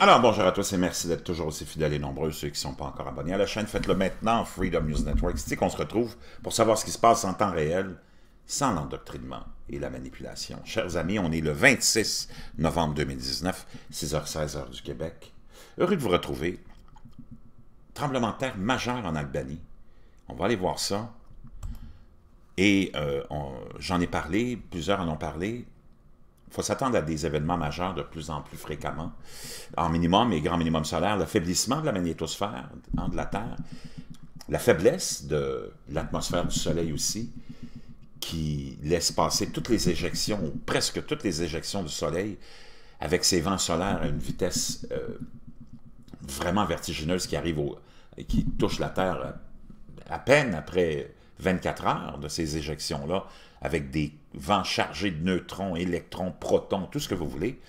Alors bonjour à tous et merci d'être toujours aussi fidèles et nombreux, ceux qui ne sont pas encore abonnés à la chaîne, faites-le maintenant, Freedom News Network, c'est qu'on se retrouve pour savoir ce qui se passe en temps réel, sans l'endoctrinement et la manipulation. Chers amis, on est le 26 novembre 2019, 6h16 h du Québec. Heureux de vous retrouver. Tremblement de terre majeur en Albanie. On va aller voir ça. Et euh, j'en ai parlé, plusieurs en ont parlé faut s'attendre à des événements majeurs de plus en plus fréquemment. En minimum et grand minimum solaire, l'affaiblissement de la magnétosphère de la Terre, la faiblesse de l'atmosphère du Soleil aussi, qui laisse passer toutes les éjections, presque toutes les éjections du Soleil, avec ses vents solaires à une vitesse euh, vraiment vertigineuse qui arrive au, qui touche la Terre euh, à peine après 24 heures de ces éjections-là, avec des vents chargés de neutrons, électrons, protons, tout ce que vous voulez,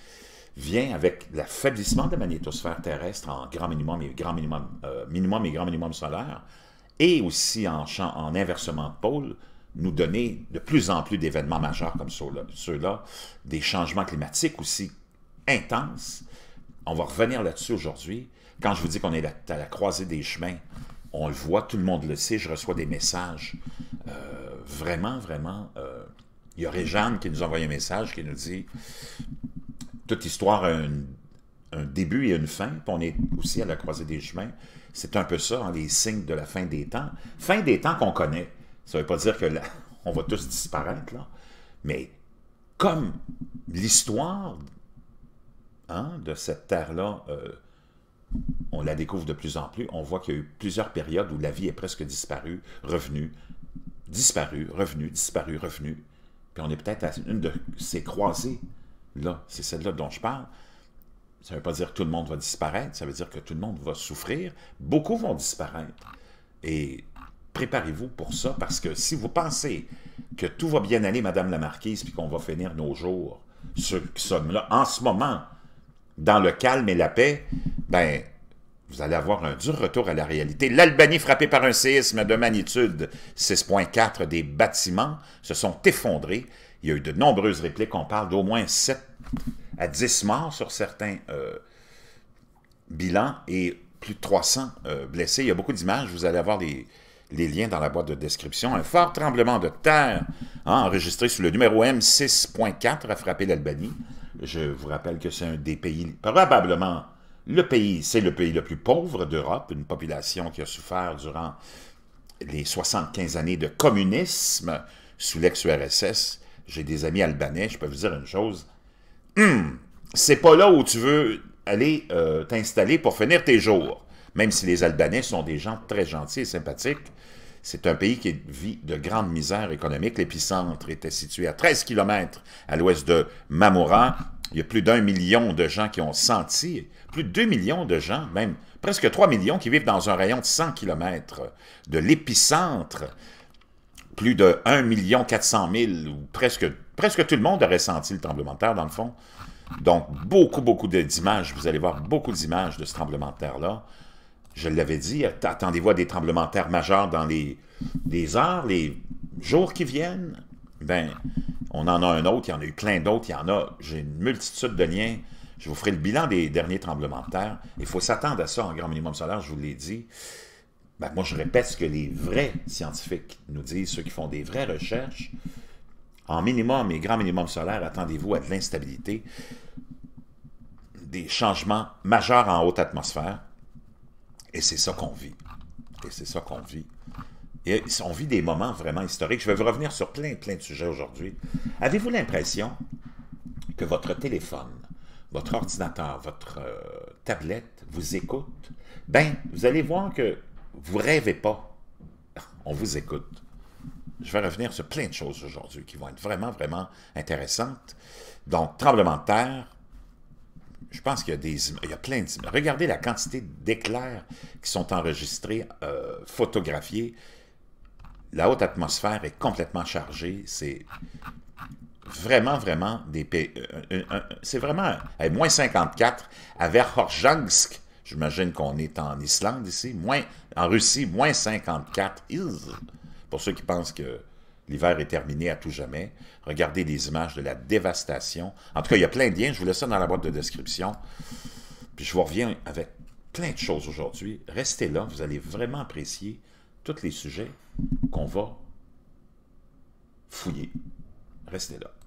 vient avec l'affaiblissement de la magnétosphère terrestre en grand minimum et grand minimum, euh, minimum et grand minimum solaire, et aussi en, champ, inversement de pôle, nous donner de plus en plus d'événements majeurs comme ceux-là, des changements climatiques aussi intenses. On va revenir là-dessus aujourd'hui. Quand je vous dis qu'on est à la croisée des chemins, on le voit, tout le monde le sait, je reçois des messages. Euh, vraiment, vraiment. Euh, il y aurait Jeanne qui nous envoie un message qui nous dit Toute histoire a un, début et une fin, puis on est aussi à la croisée des chemins. C'est un peu ça, hein, les signes de la fin des temps. Fin des temps qu'on connaît. Ça ne veut pas dire que on va tous disparaître, là. Mais comme l'histoire hein, de cette terre-là. Euh, on la découvre de plus en plus, on voit qu'il y a eu plusieurs périodes où la vie est presque disparue, revenue, disparue, revenue, disparue, revenue. Puis on est peut-être à une de ces croisées. Là, c'est celle-là dont je parle. Ça ne veut pas dire que tout le monde va disparaître, ça veut dire que tout le monde va souffrir. Beaucoup vont disparaître. Et préparez-vous pour ça, parce que si vous pensez que tout va bien aller, Madame la Marquise, puis qu'on va finir nos jours, ceux qui sommes là en ce moment, dans le calme et la paix, ben, vous allez avoir un dur retour à la réalité. L'Albanie frappée par un séisme de magnitude 6.4 des bâtiments se sont effondrés. Il y a eu de nombreuses répliques. On parle d'au moins 7 à 10 morts sur certains euh, bilans et plus de 300 euh, blessés. Il y a beaucoup d'images. Vous allez avoir les, liens dans la boîte de description. Un fort tremblement de terre hein, enregistré sous le numéro M 6.4 a frappé l'Albanie. Je vous rappelle que c'est un des pays probablement le pays, c'est le pays le plus pauvre d'Europe, une population qui a souffert durant les 75 années de communisme sous l'ex-URSS. J'ai des amis albanais, je peux vous dire une chose. Hum, c'est pas là où tu veux aller euh, t'installer pour finir tes jours. Même si les Albanais sont des gens très gentils et sympathiques, c'est un pays qui vit de grandes misères économiques. L'épicentre était situé à 13 km à l'ouest de Mamoura, il y a plus d'un million de gens qui ont senti, plus de deux millions de gens, même presque trois millions qui vivent dans un rayon de 100 km de l'épicentre. Plus de 1 million 400 000, ou presque, presque tout le monde aurait senti le tremblement de terre, dans le fond. Donc, beaucoup, beaucoup d'images, vous allez voir beaucoup d'images de ce tremblement de terre-là. Je l'avais dit, attendez-vous à des tremblements de terre majeurs dans les, les heures, les jours qui viennent. Ben, on en a un autre, il y en a eu plein d'autres, il y en a. J'ai une multitude de liens. Je vous ferai le bilan des derniers tremblements de terre. Il faut s'attendre à ça en grand minimum solaire, je vous l'ai dit. Ben, moi, je répète ce que les vrais scientifiques nous disent, ceux qui font des vraies recherches. En minimum et grand minimum solaire, attendez-vous à de l'instabilité, des changements majeurs en haute atmosphère. Et c'est ça qu'on vit. Et c'est ça qu'on vit on vit des moments vraiment historiques. Je vais vous revenir sur plein, plein de sujets aujourd'hui. Avez-vous l'impression que votre téléphone, votre ordinateur, votre euh, tablette vous écoute? Ben, vous allez voir que vous rêvez pas. On vous écoute. Je vais revenir sur plein de choses aujourd'hui qui vont être vraiment, vraiment intéressantes. Donc, tremblement de terre, je pense qu'il y a des il y a plein de... Regardez la quantité d'éclairs qui sont enregistrés, euh, photographiés la haute atmosphère est complètement chargée. C'est vraiment, vraiment des pays. Euh, euh, euh, c'est vraiment à moins 54 à Verhorjansk, J'imagine qu'on est en Islande ici. Moins, en Russie, moins 54. Pour ceux qui pensent que l'hiver est terminé à tout jamais, regardez les images de la dévastation. En tout cas, il y a plein de liens. Je vous laisse ça dans la boîte de description. Puis je vous reviens avec plein de choses aujourd'hui. Restez là, vous allez vraiment apprécier tous les sujets qu'on va fouiller. Restez là.